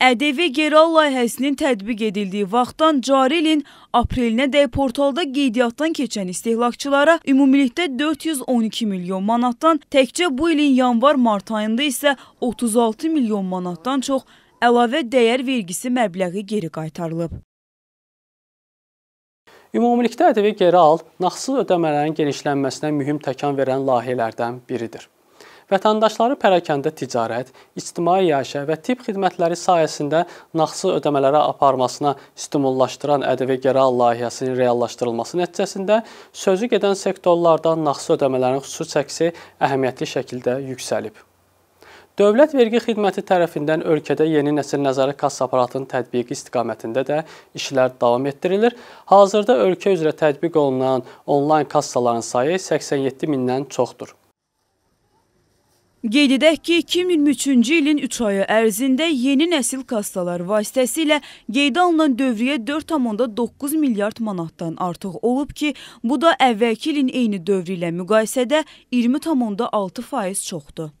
ƏDV geri al layihəsinin tətbiq edildiyi vaxtdan cari ilin aprelinədək portalda qeydiyyatdan keçən istehlakçılara ümumilikdə 412 milyon manatdan, təkcə bu ilin yanvar-mart ayında isə 36 milyon manatdan çox əlavə dəyər vergisi məbləği geri qaytarılıb. Ümumilikdə ƏDV geri al, naqsız ödəmələrin genişlənməsinə mühüm təkan verən layihələrdən biridir vətəndaşları pərakəndə ticarət, ictimai yaşa və tibb xidmətləri sayəsində nağdsız ödəmələrə aparmasına stimullaşdıran ƏDV geri al layihəsinin reallaşdırılması nəticəsində sözü gedən sektorlardan nağdsız ödəmələrin xüsusi çəkisi əhəmiyyətli şəkildə yüksəlib. Dövlət Vergi Xidməti tərəfindən ölkədə yeni nəsil nəzarət kassa aparatının tətbiqi istiqamətində də işlər davam etdirilir. Hazırda ölkə üzrə tətbiq olunan onlayn kassaların sayı 87 mindən çoxdur. Qeyd edək ki, 2023-cü ilin 3 ayı ərzində yeni nəsil kassalar vasitəsilə qeydə alınan dövriyyə 4,9 milyard manatdan artıq olub ki, bu da əvvəlki ilin eyni dövrü ilə müqayisədə 20,6% çoxdur.